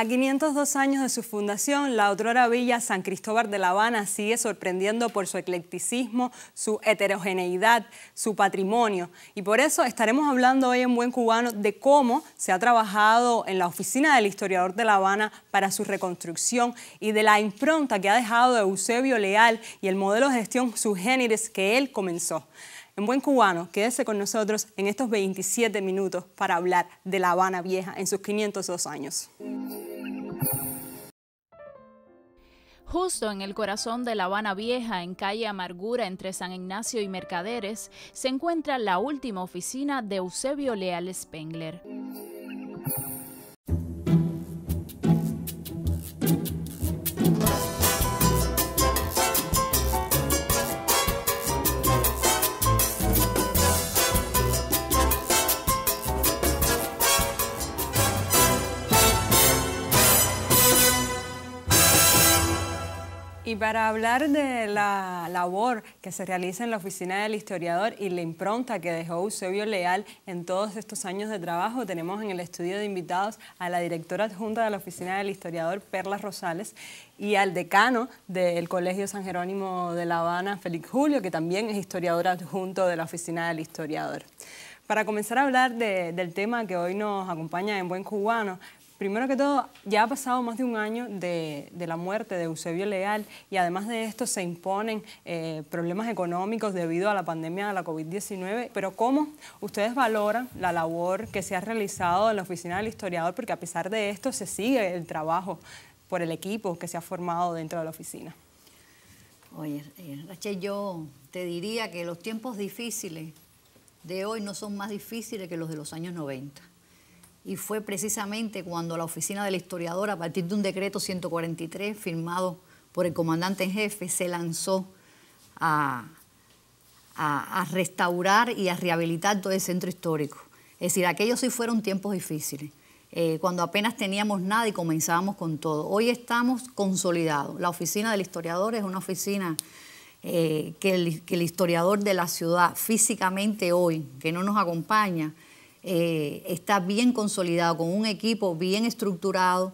A 502 años de su fundación, la otrora villa San Cristóbal de La Habana sigue sorprendiendo por su eclecticismo, su heterogeneidad, su patrimonio. Y por eso estaremos hablando hoy en Buen Cubano de cómo se ha trabajado en la oficina del historiador de La Habana para su reconstrucción y de la impronta que ha dejado Eusebio Leal y el modelo de gestión subgéneres que él comenzó. En Buen Cubano, quédese con nosotros en estos 27 minutos para hablar de La Habana Vieja en sus 502 años. Justo en el corazón de La Habana Vieja, en calle Amargura entre San Ignacio y Mercaderes, se encuentra la última oficina de Eusebio Leal Spengler. Y para hablar de la labor que se realiza en la oficina del historiador y la impronta que dejó Eusebio Leal en todos estos años de trabajo, tenemos en el estudio de invitados a la directora adjunta de la oficina del historiador, Perla Rosales, y al decano del Colegio San Jerónimo de La Habana, Félix Julio, que también es historiador adjunto de la oficina del historiador. Para comenzar a hablar del tema que hoy nos acompaña en Buen Cubano, Primero que todo, ya ha pasado más de un año de, la muerte de Eusebio Leal y además de esto se imponen eh, problemas económicos debido a la pandemia de la COVID-19. Pero ¿cómo ustedes valoran la labor que se ha realizado en la oficina del historiador? Porque a pesar de esto se sigue el trabajo por el equipo que se ha formado dentro de la oficina. Oye, eh, Rachel, yo te diría que los tiempos difíciles de hoy no son más difíciles que los de los años 90 y fue precisamente cuando la oficina del historiador, a partir de un decreto 143 firmado por el comandante en jefe, se lanzó a, restaurar y a rehabilitar todo el centro histórico. Es decir, aquellos sí fueron tiempos difíciles. Eh, cuando apenas teníamos nada y comenzábamos con todo. Hoy estamos consolidados. La oficina del historiador es una oficina eh, que el historiador de la ciudad físicamente hoy, que no nos acompaña, eh, está bien consolidado, con un equipo bien estructurado,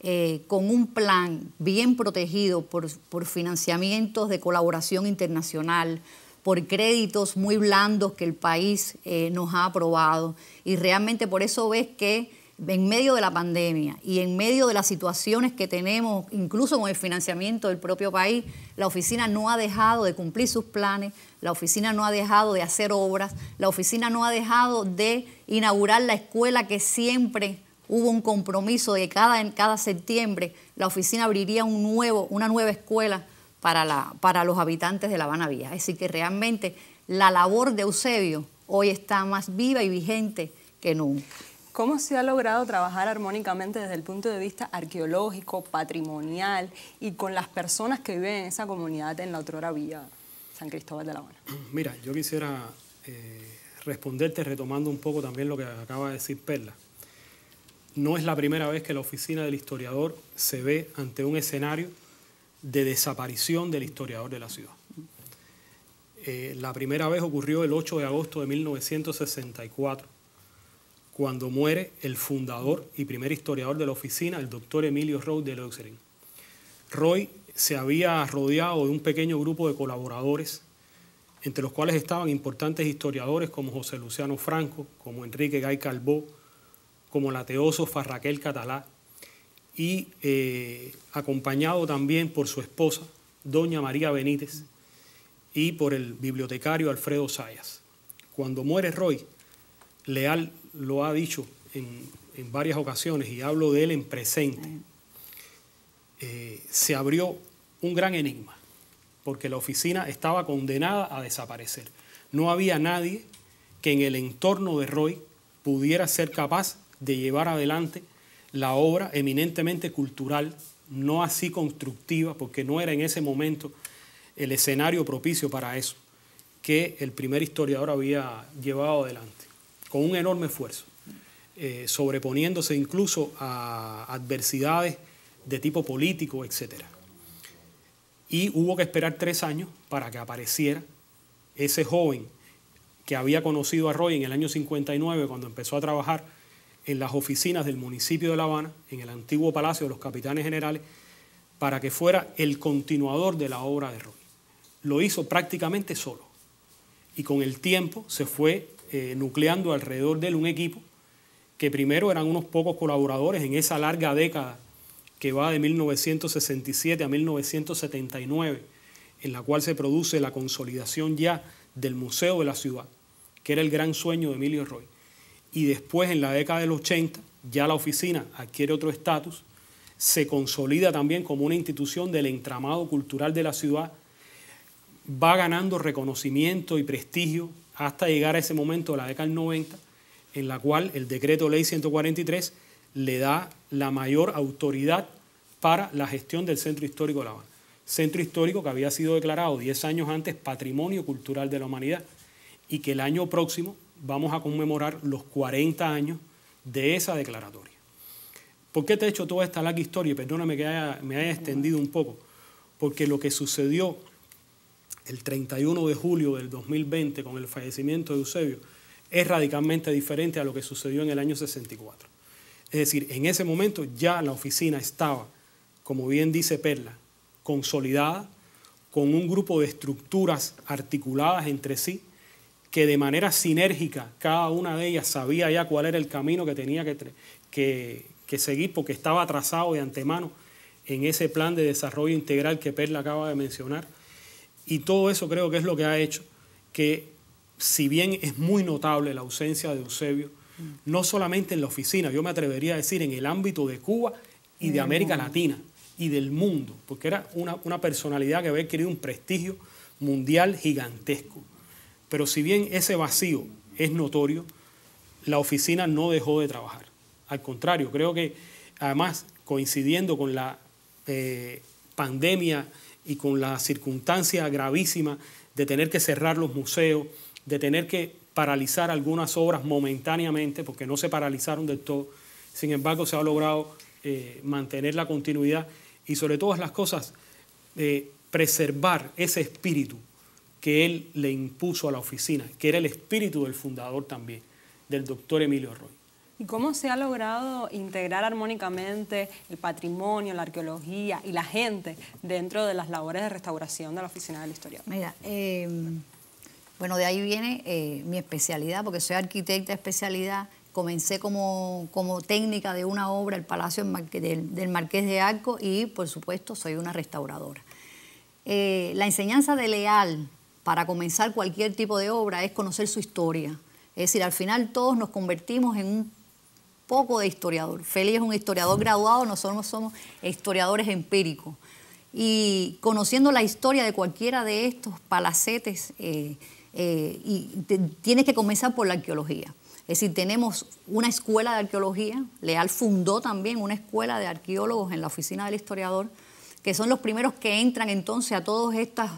eh, con un plan bien protegido por, financiamientos de colaboración internacional, por créditos muy blandos que el país eh, nos ha aprobado. Y realmente por eso ves que en medio de la pandemia y en medio de las situaciones que tenemos, incluso con el financiamiento del propio país, la oficina no ha dejado de cumplir sus planes, la oficina no ha dejado de hacer obras, la oficina no ha dejado de inaugurar la escuela que siempre hubo un compromiso de cada, en cada septiembre, la oficina abriría un nuevo, una nueva escuela para, la, para los habitantes de La Habana Vía. Es decir, que realmente la labor de Eusebio hoy está más viva y vigente que nunca. ¿Cómo se ha logrado trabajar armónicamente desde el punto de vista arqueológico, patrimonial y con las personas que viven en esa comunidad en la otrora vía San Cristóbal de La Habana? Mira, yo quisiera eh, responderte retomando un poco también lo que acaba de decir Perla. No es la primera vez que la oficina del historiador se ve ante un escenario de desaparición del historiador de la ciudad. Eh, la primera vez ocurrió el 8 de agosto de 1964 cuando muere el fundador y primer historiador de la oficina, el doctor Emilio Roy de Leuxerin. Roy se había rodeado de un pequeño grupo de colaboradores, entre los cuales estaban importantes historiadores como José Luciano Franco, como Enrique Gay Calvó, como la teósofa Raquel Catalá, y eh, acompañado también por su esposa, doña María Benítez, y por el bibliotecario Alfredo Sayas. Cuando muere Roy, Leal lo ha dicho en, varias ocasiones y hablo de él en presente, eh, se abrió un gran enigma, porque la oficina estaba condenada a desaparecer. No había nadie que en el entorno de Roy pudiera ser capaz de llevar adelante la obra eminentemente cultural, no así constructiva, porque no era en ese momento el escenario propicio para eso, que el primer historiador había llevado adelante con un enorme esfuerzo, eh, sobreponiéndose incluso a adversidades de tipo político, etc. Y hubo que esperar tres años para que apareciera ese joven que había conocido a Roy en el año 59 cuando empezó a trabajar en las oficinas del municipio de La Habana, en el antiguo Palacio de los Capitanes Generales, para que fuera el continuador de la obra de Roy. Lo hizo prácticamente solo y con el tiempo se fue eh, nucleando alrededor de él un equipo que primero eran unos pocos colaboradores en esa larga década que va de 1967 a 1979, en la cual se produce la consolidación ya del Museo de la Ciudad, que era el gran sueño de Emilio Roy. Y después, en la década del 80, ya la oficina adquiere otro estatus, se consolida también como una institución del entramado cultural de la ciudad, va ganando reconocimiento y prestigio hasta llegar a ese momento de la década del 90, en la cual el decreto ley 143 le da la mayor autoridad para la gestión del Centro Histórico de La Habana. Centro Histórico que había sido declarado 10 años antes Patrimonio Cultural de la Humanidad y que el año próximo vamos a conmemorar los 40 años de esa declaratoria. ¿Por qué te he hecho toda esta larga historia? Perdóname que me haya extendido un poco, porque lo que sucedió el 31 de julio del 2020 con el fallecimiento de Eusebio es radicalmente diferente a lo que sucedió en el año 64. Es decir, en ese momento ya la oficina estaba, como bien dice Perla, consolidada, con un grupo de estructuras articuladas entre sí, que de manera sinérgica cada una de ellas sabía ya cuál era el camino que tenía que, que, seguir porque estaba trazado de antemano en ese plan de desarrollo integral que Perla acaba de mencionar y todo eso creo que es lo que ha hecho que, si bien es muy notable la ausencia de Eusebio, mm. no solamente en la oficina, yo me atrevería a decir en el ámbito de Cuba y de América Latina y del mundo, porque era una, personalidad que había adquirido un prestigio mundial gigantesco. Pero si bien ese vacío es notorio, la oficina no dejó de trabajar. Al contrario, creo que además coincidiendo con la eh, pandemia y con la circunstancia gravísima de tener que cerrar los museos, de tener que paralizar algunas obras momentáneamente, porque no se paralizaron de todo. Sin embargo, se ha logrado eh, mantener la continuidad y sobre todas las cosas, eh, preservar ese espíritu que él le impuso a la oficina, que era el espíritu del fundador también, del doctor Emilio Arroyo. ¿Y cómo se ha logrado integrar armónicamente el patrimonio, la arqueología y la gente dentro de las labores de restauración de la Oficina del Historiador? Mira, em, bueno, de ahí viene eh, mi especialidad, porque soy arquitecta de especialidad. Comencé como, técnica de una obra, el Palacio del, Marqués de Arco, y por supuesto soy una restauradora. Eh, la enseñanza de Leal para comenzar cualquier tipo de obra es conocer su historia. Es decir, al final todos nos convertimos en un poco de historiador. Feli es un historiador graduado, nosotros somos historiadores empíricos. Y conociendo la historia de cualquiera de estos palacetes, eh, eh, tienes que comenzar por la arqueología. Es decir, tenemos una escuela de arqueología, Leal fundó también una escuela de arqueólogos en la oficina del historiador, que son los primeros que entran entonces a todas estas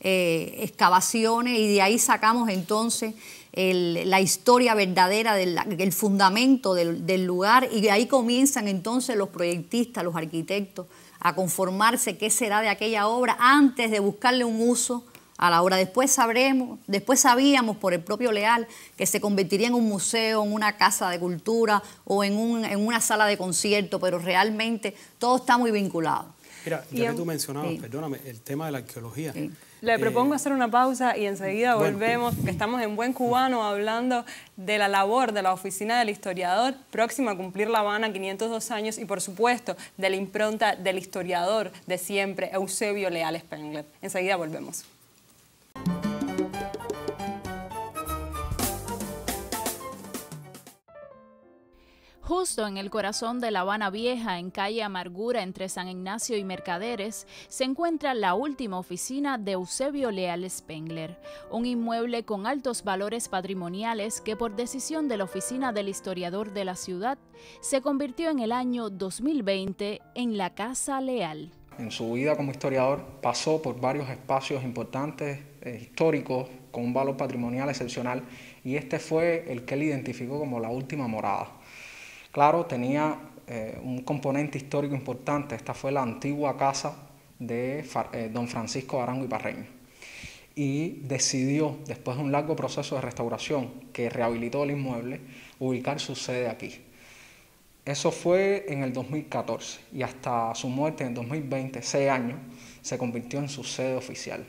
eh, excavaciones y de ahí sacamos entonces la historia verdadera, del, fundamento del, lugar, y ahí comienzan entonces los proyectistas, los arquitectos, a conformarse qué será de aquella obra antes de buscarle un uso a la obra. Después sabremos, después sabíamos por el propio Leal que se convertiría en un museo, en una casa de cultura o en, en una sala de concierto, pero realmente todo está muy vinculado. Mira, ya que tú mencionabas, perdóname, el tema de la arqueología. Le eh, propongo hacer una pausa y enseguida volvemos, pues, estamos en Buen Cubano hablando de la labor de la Oficina del Historiador, próxima a cumplir La Habana 502 años, y por supuesto de la impronta del historiador de siempre, Eusebio Leal Spengler. Enseguida volvemos. Justo en el corazón de La Habana Vieja, en calle Amargura entre San Ignacio y Mercaderes, se encuentra la última oficina de Eusebio Leal Spengler, un inmueble con altos valores patrimoniales que por decisión de la oficina del historiador de la ciudad se convirtió en el año 2020 en la Casa Leal. En su vida como historiador pasó por varios espacios importantes eh, históricos con un valor patrimonial excepcional y este fue el que él identificó como la última morada. Claro, tenía eh, un componente histórico importante. Esta fue la antigua casa de eh, don Francisco Arango y Parreño. Y decidió, después de un largo proceso de restauración que rehabilitó el inmueble, ubicar su sede aquí. Eso fue en el 2014 y hasta su muerte en el 2020, seis años, se convirtió en su sede oficial.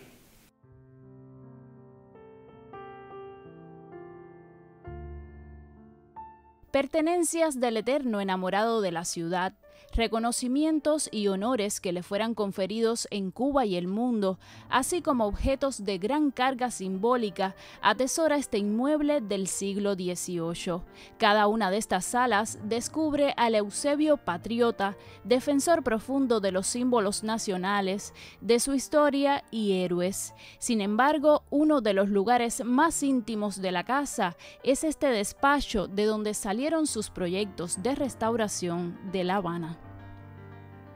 pertenencias del eterno enamorado de la ciudad, reconocimientos y honores que le fueran conferidos en Cuba y el mundo, así como objetos de gran carga simbólica, atesora este inmueble del siglo XVIII. Cada una de estas salas descubre al Eusebio Patriota, defensor profundo de los símbolos nacionales, de su historia y héroes. Sin embargo, uno de los lugares más íntimos de la casa es este despacho de donde salieron sus proyectos de restauración de La Habana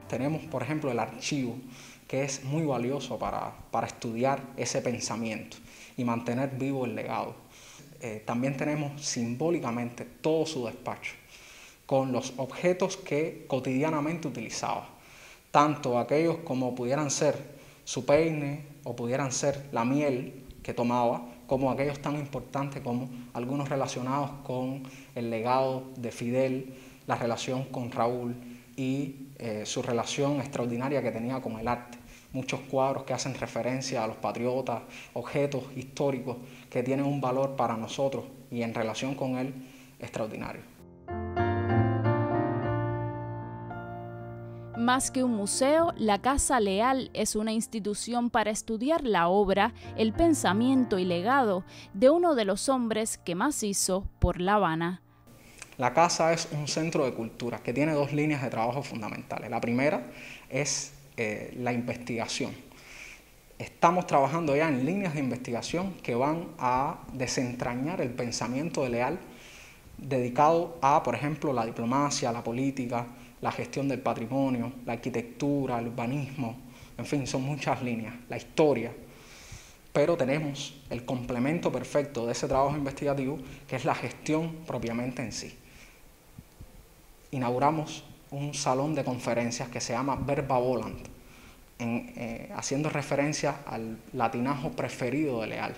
tenemos, por ejemplo, el archivo, que es muy valioso para, para estudiar ese pensamiento y mantener vivo el legado. Eh, también tenemos simbólicamente todo su despacho, con los objetos que cotidianamente utilizaba, tanto aquellos como pudieran ser su peine o pudieran ser la miel que tomaba, como aquellos tan importantes como algunos relacionados con el legado de Fidel, la relación con Raúl, y eh, su relación extraordinaria que tenía con el arte. Muchos cuadros que hacen referencia a los patriotas, objetos históricos que tienen un valor para nosotros y en relación con él extraordinario. Más que un museo, la Casa Leal es una institución para estudiar la obra, el pensamiento y legado de uno de los hombres que más hizo por La Habana. La casa es un centro de cultura que tiene dos líneas de trabajo fundamentales. La primera es eh, la investigación. Estamos trabajando ya en líneas de investigación que van a desentrañar el pensamiento de leal dedicado a, por ejemplo, la diplomacia, la política, la gestión del patrimonio, la arquitectura, el urbanismo, en fin, son muchas líneas, la historia. Pero tenemos el complemento perfecto de ese trabajo investigativo, que es la gestión propiamente en sí inauguramos un salón de conferencias que se llama Verba Volant, eh, haciendo referencia al latinajo preferido de Leal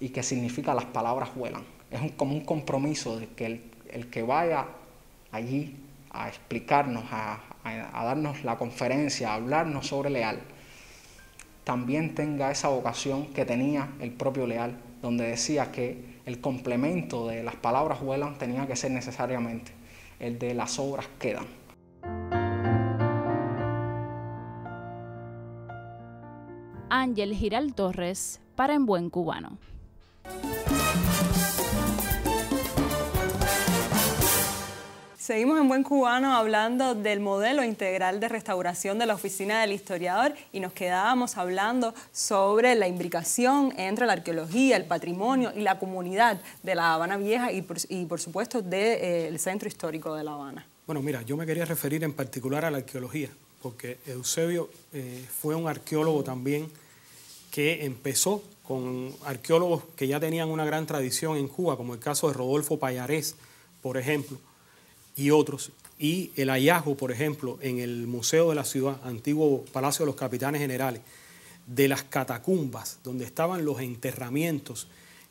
y que significa las palabras vuelan. Es un, como un compromiso de que el, que vaya allí a explicarnos, a, a, darnos la conferencia, a hablarnos sobre Leal, también tenga esa vocación que tenía el propio Leal, donde decía que el complemento de las palabras vuelan tenía que ser necesariamente el de las obras quedan. Ángel Giral Torres, para En Buen Cubano. Seguimos en Buen Cubano hablando del modelo integral de restauración de la oficina del historiador y nos quedábamos hablando sobre la imbricación entre la arqueología, el patrimonio y la comunidad de La Habana Vieja y por, supuesto del eh, centro histórico de La Habana. Bueno, mira, yo me quería referir en particular a la arqueología, porque Eusebio eh, fue un arqueólogo también que empezó con arqueólogos que ya tenían una gran tradición en Cuba, como el caso de Rodolfo Payarés, por ejemplo y otros, y el hallazgo, por ejemplo, en el Museo de la Ciudad, antiguo Palacio de los Capitanes Generales, de las catacumbas, donde estaban los enterramientos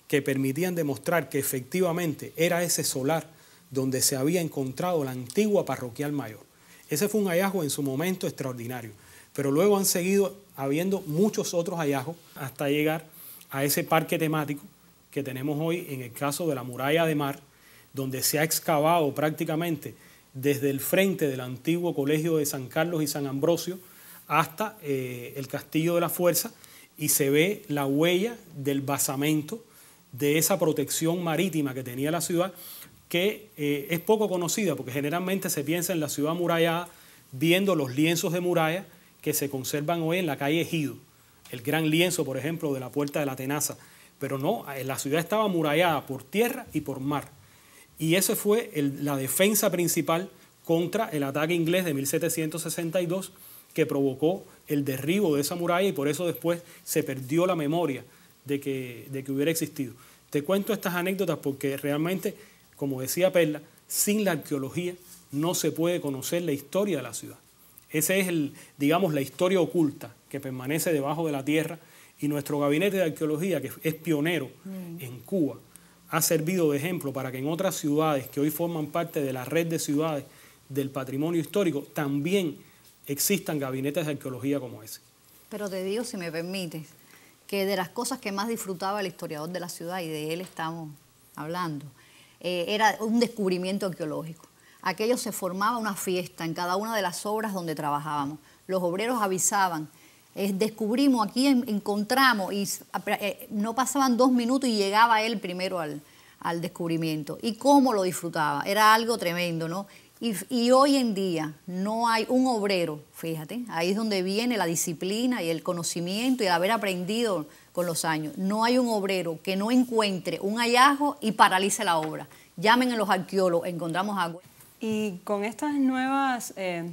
que permitían demostrar que efectivamente era ese solar donde se había encontrado la antigua parroquial mayor. Ese fue un hallazgo en su momento extraordinario, pero luego han seguido habiendo muchos otros hallazgos hasta llegar a ese parque temático que tenemos hoy en el caso de la muralla de mar, donde se ha excavado prácticamente desde el frente del antiguo colegio de San Carlos y San Ambrosio hasta eh, el Castillo de la Fuerza y se ve la huella del basamento de esa protección marítima que tenía la ciudad, que eh, es poco conocida, porque generalmente se piensa en la ciudad murallada viendo los lienzos de muralla que se conservan hoy en la calle Ejido, el gran lienzo, por ejemplo, de la Puerta de la Tenaza. Pero no, eh, la ciudad estaba murallada por tierra y por mar. Y esa fue la defensa principal contra el ataque inglés de 1762 que provocó el derribo de esa muralla y por eso después se perdió la memoria de que, de que hubiera existido. Te cuento estas anécdotas porque realmente, como decía Perla, sin la arqueología no se puede conocer la historia de la ciudad. Esa es, el, digamos, la historia oculta que permanece debajo de la tierra y nuestro gabinete de arqueología, que es pionero mm. en Cuba, ha servido de ejemplo para que en otras ciudades que hoy forman parte de la red de ciudades del patrimonio histórico también existan gabinetes de arqueología como ese. Pero te digo, si me permites, que de las cosas que más disfrutaba el historiador de la ciudad, y de él estamos hablando, eh, era un descubrimiento arqueológico. Aquello se formaba una fiesta en cada una de las obras donde trabajábamos. Los obreros avisaban eh, descubrimos, aquí encontramos, y eh, no pasaban dos minutos y llegaba él primero al, descubrimiento. Y cómo lo disfrutaba, era algo tremendo, ¿no? Y, hoy en día no hay un obrero, fíjate, ahí es donde viene la disciplina y el conocimiento y haber aprendido con los años. No hay un obrero que no encuentre un hallazgo y paralice la obra. Llamen a los arqueólogos, encontramos agua. Y con estas nuevas eh,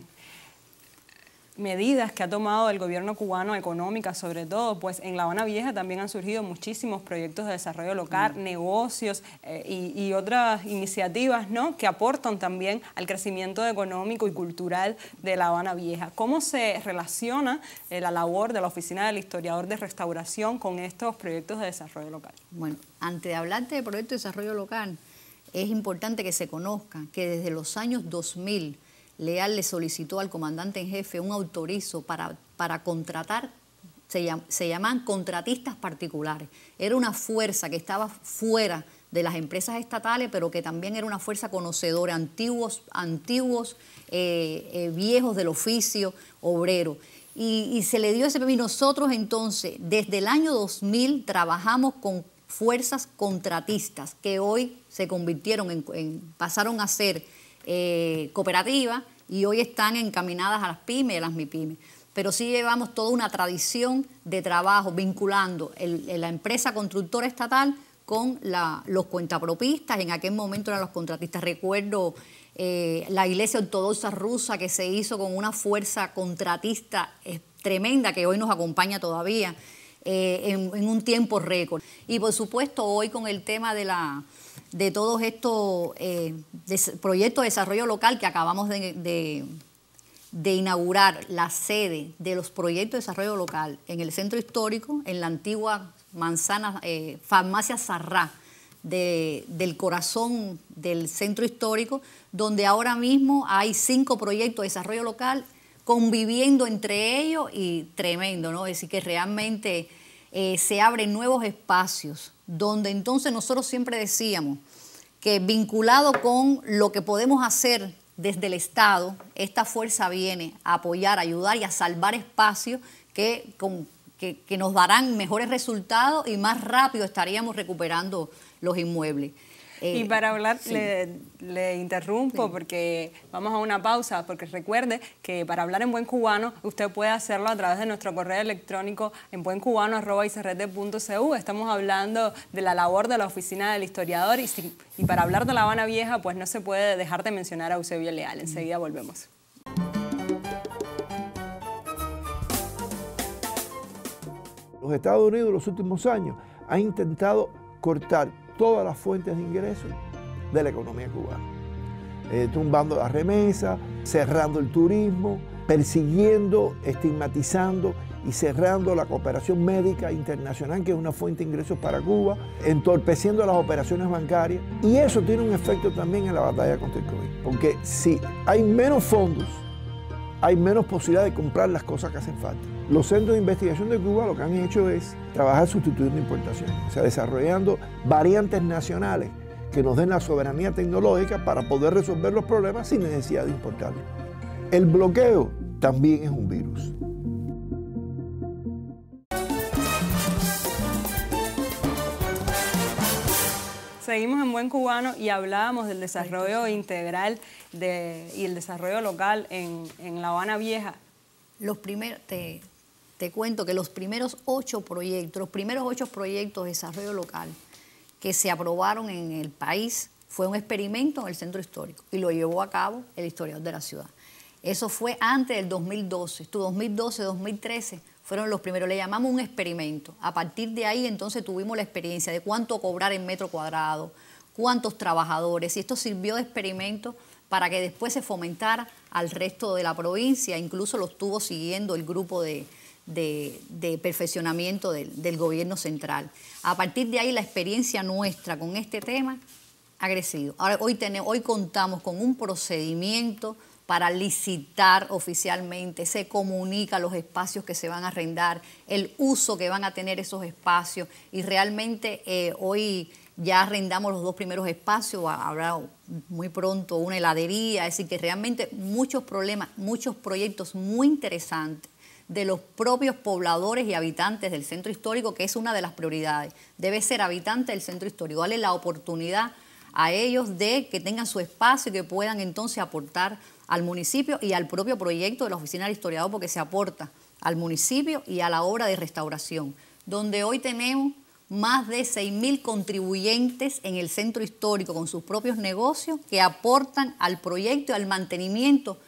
medidas que ha tomado el gobierno cubano, económicas sobre todo, pues en La Habana Vieja también han surgido muchísimos proyectos de desarrollo local, mm. negocios eh, y, otras iniciativas ¿no? que aportan también al crecimiento económico y cultural de La Habana Vieja. ¿Cómo se relaciona eh, la labor de la Oficina del Historiador de Restauración con estos proyectos de desarrollo local? Bueno, antes de hablarte de proyectos de desarrollo local, es importante que se conozca que desde los años 2000, Leal le solicitó al comandante en jefe un autorizo para, para contratar, se, llamaban llaman contratistas particulares. Era una fuerza que estaba fuera de las empresas estatales, pero que también era una fuerza conocedora, antiguos, antiguos eh, eh, viejos del oficio obrero. Y, se le dio ese... Y nosotros entonces, desde el año 2000, trabajamos con fuerzas contratistas que hoy se convirtieron en pasaron a ser eh, cooperativa cooperativas y hoy están encaminadas a las pymes y a las mipymes. Pero sí llevamos toda una tradición de trabajo vinculando la empresa constructora estatal con los cuentapropistas, en aquel momento eran los contratistas. Recuerdo eh, la iglesia ortodoxa rusa que se hizo con una fuerza contratista eh, tremenda que hoy nos acompaña todavía. Eh, en, un tiempo récord. Y por supuesto hoy con el tema de de todos estos eh, proyectos de desarrollo local que acabamos de, inaugurar la sede de los proyectos de desarrollo local en el centro histórico, en la antigua manzana, eh, farmacia Sarrá, del corazón del centro histórico, donde ahora mismo hay cinco proyectos de desarrollo local conviviendo entre ellos y tremendo, ¿no? Es decir, que realmente eh, se abren nuevos espacios, donde entonces nosotros siempre decíamos que vinculado con lo que podemos hacer desde el Estado, esta fuerza viene a apoyar, a ayudar y a salvar espacios que nos darán mejores resultados y más rápido estaríamos recuperando los inmuebles y eh, para hablar, le, interrumpo porque vamos a una pausa, porque recuerde que para hablar en buen cubano, usted puede hacerlo a través de nuestro correo electrónico en buencubano.icrd.cu. Estamos hablando de la labor de la oficina del historiador y, para hablar de La Habana Vieja, pues no se puede dejar de mencionar a Eusebio Leal. Enseguida mm. volvemos. Los Estados Unidos en los últimos años han intentado cortar todas las fuentes de ingresos de la economía cubana. Eh, tumbando las remesas, cerrando el turismo, persiguiendo, estigmatizando y cerrando la cooperación médica internacional, que es una fuente de ingresos para Cuba, entorpeciendo las operaciones bancarias. Y eso tiene un efecto también en la batalla contra el COVID, porque si hay menos fondos, hay menos posibilidad de comprar las cosas que hacen falta. Los centros de investigación de Cuba lo que han hecho es trabajar sustituyendo importaciones, o sea, desarrollando variantes nacionales que nos den la soberanía tecnológica para poder resolver los problemas sin necesidad de importarlos. El bloqueo también es un virus. Seguimos en Buen Cubano y hablábamos del desarrollo integral y el desarrollo local en, La Habana Vieja. Los primeros, te cuento que los primeros ocho proyectos, los primeros ocho proyectos de desarrollo local que se aprobaron en el país fue un experimento en el centro histórico y lo llevó a cabo el historiador de la ciudad. Eso fue antes del 2012. Tu 2012, 2013 fueron los primeros. Le llamamos un experimento. A partir de ahí entonces tuvimos la experiencia de cuánto cobrar en metro cuadrado, cuántos trabajadores. Y esto sirvió de experimento para que después se fomentara al resto de la provincia. Incluso lo estuvo siguiendo el grupo de, de, perfeccionamiento del, gobierno central. A partir de ahí, la experiencia nuestra con este tema crecido Ahora, hoy, tenemos, hoy contamos con un procedimiento para licitar oficialmente, se comunica los espacios que se van a arrendar, el uso que van a tener esos espacios y realmente eh, hoy ya arrendamos los dos primeros espacios, habrá muy pronto una heladería, es decir, que realmente muchos problemas, muchos proyectos muy interesantes de los propios pobladores y habitantes del centro histórico, que es una de las prioridades. Debe ser habitante del centro histórico, darle la oportunidad a ellos de que tengan su espacio y que puedan entonces aportar al municipio y al propio proyecto de la Oficina del Historiador, porque se aporta al municipio y a la obra de restauración, donde hoy tenemos más de 6.000 contribuyentes en el centro histórico con sus propios negocios que aportan al proyecto y al mantenimiento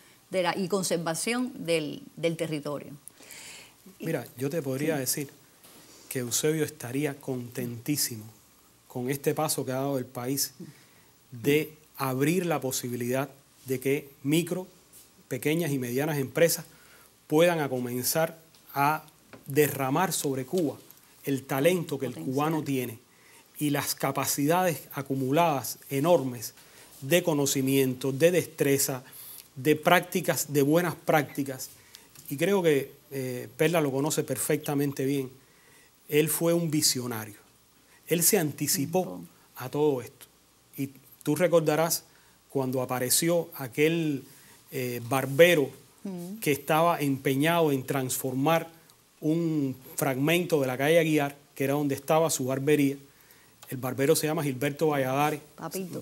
y conservación del territorio. Mira, yo te podría decir que Eusebio estaría contentísimo con este paso que ha dado el país de abrir la posibilidad de que micro, pequeñas y medianas empresas puedan a comenzar a derramar sobre Cuba el talento que el cubano tiene y las capacidades acumuladas enormes de conocimiento, de destreza, de prácticas, de buenas prácticas. Y creo que eh, Perla lo conoce perfectamente bien, él fue un visionario. Él se anticipó a todo esto. Y tú recordarás cuando apareció aquel eh, barbero mm. que estaba empeñado en transformar un fragmento de la calle Aguiar, que era donde estaba su barbería. El barbero se llama Gilberto Valladares,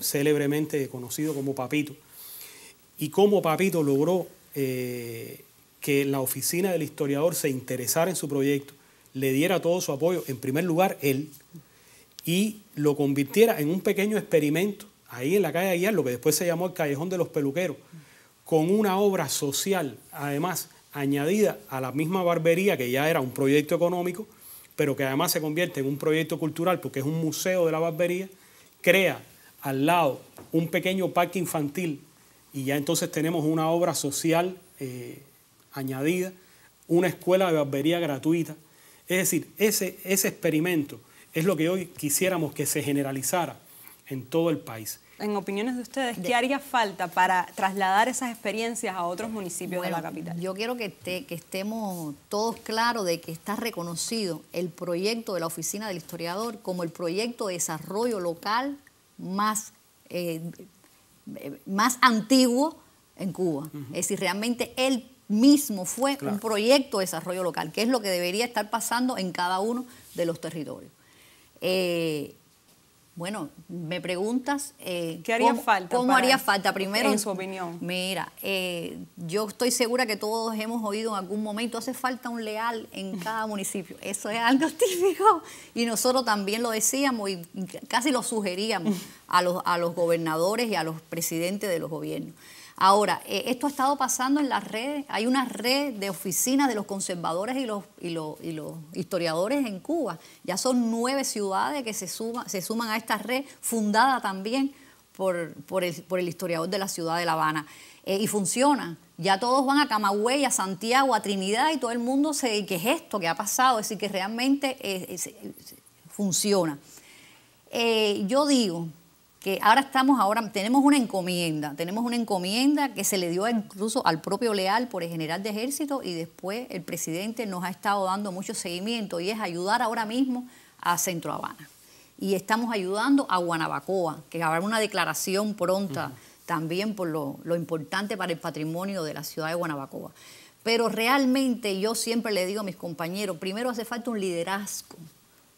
célebremente conocido como Papito. Y cómo Papito logró eh, que la oficina del historiador se interesara en su proyecto, le diera todo su apoyo, en primer lugar él, y lo convirtiera en un pequeño experimento ahí en la calle Aguilar, lo que después se llamó el Callejón de los Peluqueros, con una obra social, además, añadida a la misma barbería, que ya era un proyecto económico, pero que además se convierte en un proyecto cultural porque es un museo de la barbería, crea al lado un pequeño parque infantil y ya entonces tenemos una obra social eh, añadida, una escuela de barbería gratuita. Es decir, ese, ese experimento es lo que hoy quisiéramos que se generalizara en todo el país. En opiniones de ustedes, ¿qué haría falta para trasladar esas experiencias a otros municipios de la capital? Yo quiero que, estemos todos claros de que está reconocido el proyecto de la Oficina del Historiador como el proyecto de desarrollo local más, eh, eh, más antiguo en Cuba. Es decir, realmente el mismo fue un proyecto de desarrollo local, que es lo que debería estar pasando en cada uno de los territorios. Eh, bueno, me preguntas... Eh, ¿Qué haría falta? ¿Cómo haría falta? Primero... En su opinión. Mira, eh, yo estoy segura que todos hemos oído en algún momento, hace falta un leal en cada municipio. Eso es algo típico. Y nosotros también lo decíamos y casi lo sugeríamos a los, a los gobernadores y a los presidentes de los gobiernos. Ahora, eh, esto ha estado pasando en las redes, hay una red de oficinas de los conservadores y los, historiadores en Cuba. Ya son nueve ciudades que se, suman a esta red, fundada también por, el, historiador de la ciudad de La Habana. Eh, y funciona. Ya todos van a Camagüey, a Santiago, a Trinidad y todo el mundo se que es esto? que ha pasado? Es decir, que realmente eh, funciona. yo digo, que ahora estamos, ahora tenemos una encomienda, tenemos una encomienda que se le dio incluso al propio Leal por el general de ejército y después el presidente nos ha estado dando mucho seguimiento y es ayudar ahora mismo a Centro Habana. Y estamos ayudando a Guanabacoa, que habrá una declaración pronta también por lo, lo importante para el patrimonio de la ciudad de Guanabacoa. Pero realmente yo siempre le digo a mis compañeros, primero hace falta un liderazgo,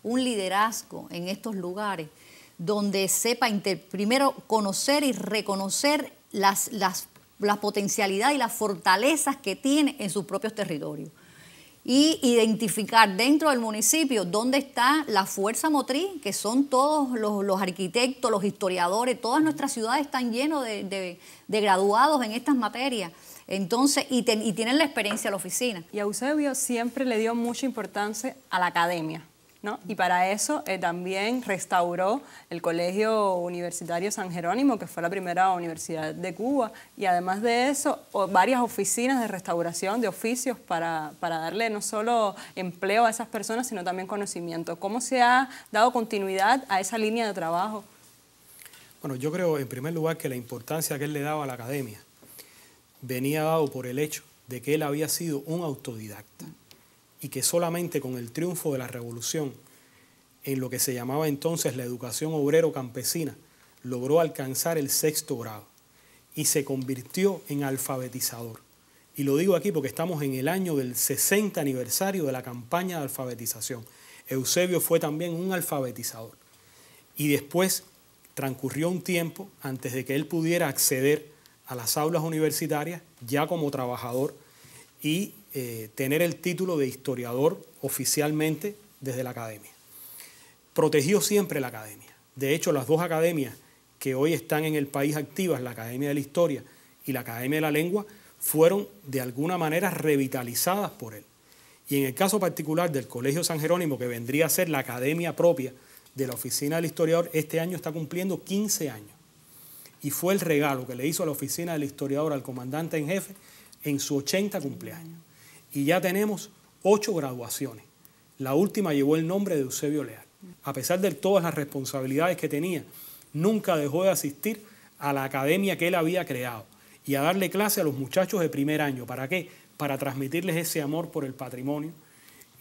un liderazgo en estos lugares donde sepa primero conocer y reconocer las, las, la potencialidad y las fortalezas que tiene en sus propios territorios. Y identificar dentro del municipio dónde está la fuerza motriz, que son todos los, arquitectos, los historiadores, todas nuestras ciudades están llenas de, graduados en estas materias. Entonces, y, tienen la experiencia en la oficina. Y Eusebio siempre le dio mucha importancia a la academia y para eso eh, también restauró el Colegio Universitario San Jerónimo, que fue la primera universidad de Cuba, y además de eso, varias oficinas de restauración de oficios para, para, darle no solo empleo a esas personas, sino también conocimiento. ¿Cómo se ha dado continuidad a esa línea de trabajo? Bueno, yo creo en primer lugar que la importancia que él le daba a la academia venía dado por el hecho de que él había sido un autodidacta y que solamente con el triunfo de la revolución, en lo que se llamaba entonces la educación obrero-campesina, logró alcanzar el sexto grado y se convirtió en alfabetizador. Y lo digo aquí porque estamos en el año del 60 aniversario de la campaña de alfabetización. Eusebio fue también un alfabetizador. Y después transcurrió un tiempo antes de que él pudiera acceder a las aulas universitarias ya como trabajador y eh, tener el título de historiador oficialmente desde la academia. Protegió siempre la academia. De hecho, las dos academias que hoy están en el país activas, la Academia de la Historia y la Academia de la Lengua, fueron de alguna manera revitalizadas por él. Y en el caso particular del Colegio San Jerónimo, que vendría a ser la academia propia de la Oficina del Historiador, este año está cumpliendo 15 años. Y fue el regalo que le hizo a la Oficina del Historiador al comandante en jefe en su 80 cumpleaños. Y ya tenemos ocho graduaciones. La última llevó el nombre de Eusebio Leal. A pesar de todas las responsabilidades que tenía, nunca dejó de asistir a la academia que él había creado y a darle clase a los muchachos de primer año. ¿Para qué? Para transmitirles ese amor por el patrimonio.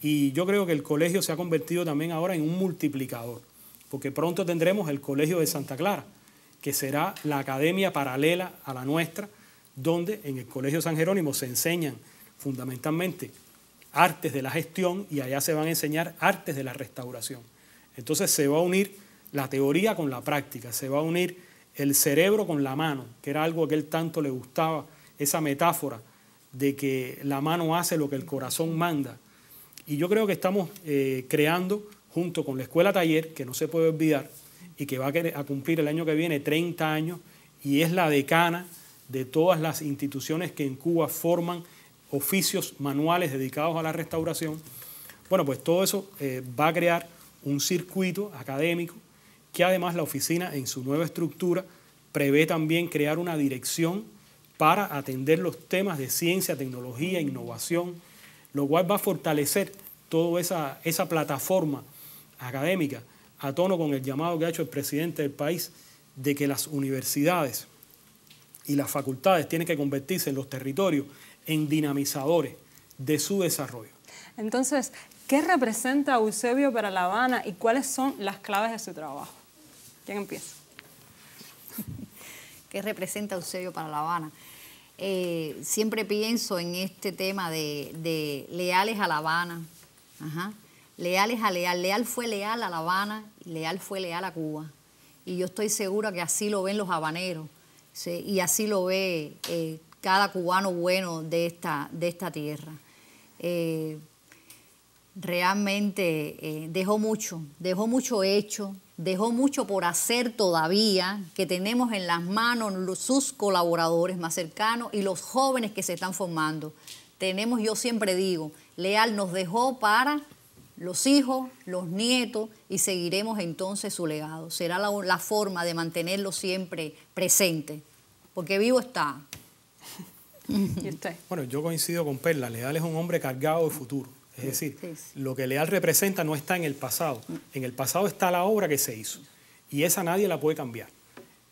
Y yo creo que el colegio se ha convertido también ahora en un multiplicador, porque pronto tendremos el Colegio de Santa Clara, que será la academia paralela a la nuestra, donde en el Colegio San Jerónimo se enseñan fundamentalmente artes de la gestión y allá se van a enseñar artes de la restauración. Entonces se va a unir la teoría con la práctica, se va a unir el cerebro con la mano, que era algo que él tanto le gustaba, esa metáfora de que la mano hace lo que el corazón manda. Y yo creo que estamos eh, creando, junto con la escuela taller, que no se puede olvidar, y que va a cumplir el año que viene 30 años, y es la decana de todas las instituciones que en Cuba forman oficios manuales dedicados a la restauración. Bueno, pues todo eso eh, va a crear un circuito académico que además la oficina en su nueva estructura prevé también crear una dirección para atender los temas de ciencia, tecnología, innovación, lo cual va a fortalecer toda esa, esa plataforma académica a tono con el llamado que ha hecho el presidente del país de que las universidades y las facultades tienen que convertirse en los territorios en dinamizadores de su desarrollo. Entonces, ¿qué representa Eusebio para La Habana y cuáles son las claves de su trabajo? ¿Quién empieza? ¿Qué representa Eusebio para La Habana? Eh, siempre pienso en este tema de, leales a La Habana. Leales a Leal. Leal fue leal a La Habana, y leal fue leal a Cuba. Y yo estoy segura que así lo ven los habaneros y así lo ve eh, cada cubano bueno de esta, de esta tierra. Eh, realmente eh, dejó mucho, dejó mucho hecho, dejó mucho por hacer todavía, que tenemos en las manos sus colaboradores más cercanos y los jóvenes que se están formando. Tenemos, yo siempre digo, Leal nos dejó para los hijos, los nietos y seguiremos entonces su legado. Será la, forma de mantenerlo siempre presente, porque vivo está. Bueno, yo coincido con Perla, Leal es un hombre cargado de futuro. Es decir, lo que Leal representa no está en el pasado, en el pasado está la obra que se hizo y esa nadie la puede cambiar.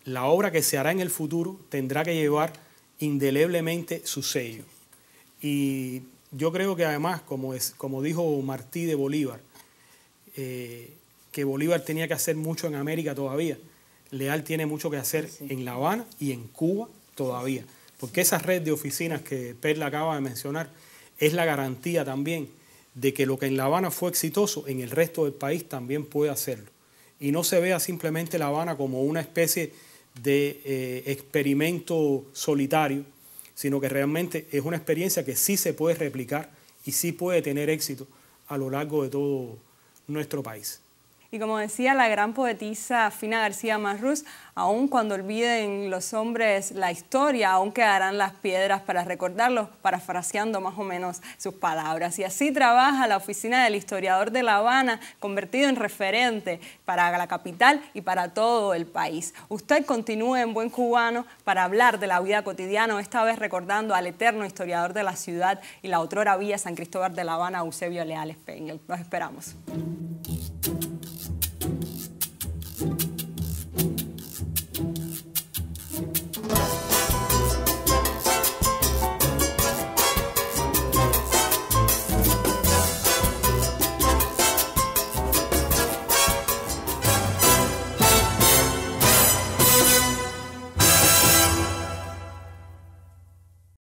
La obra que se hará en el futuro tendrá que llevar indeleblemente su sello. Y yo creo que además, como, es, como dijo Martí de Bolívar, eh, que Bolívar tenía que hacer mucho en América todavía. Leal tiene mucho que hacer en La Habana y en Cuba todavía. Porque esa red de oficinas que Perla acaba de mencionar es la garantía también de que lo que en La Habana fue exitoso, en el resto del país también puede hacerlo. Y no se vea simplemente La Habana como una especie de eh, experimento solitario sino que realmente es una experiencia que sí se puede replicar y sí puede tener éxito a lo largo de todo nuestro país. Y como decía la gran poetisa Fina García Marrús, aún cuando olviden los hombres la historia, aún quedarán las piedras para recordarlos, parafraseando más o menos sus palabras. Y así trabaja la oficina del historiador de La Habana, convertido en referente para la capital y para todo el país. Usted continúe en Buen Cubano para hablar de la vida cotidiana, esta vez recordando al eterno historiador de la ciudad y la otrora vía San Cristóbal de La Habana, Eusebio Leal Spengel. Nos esperamos.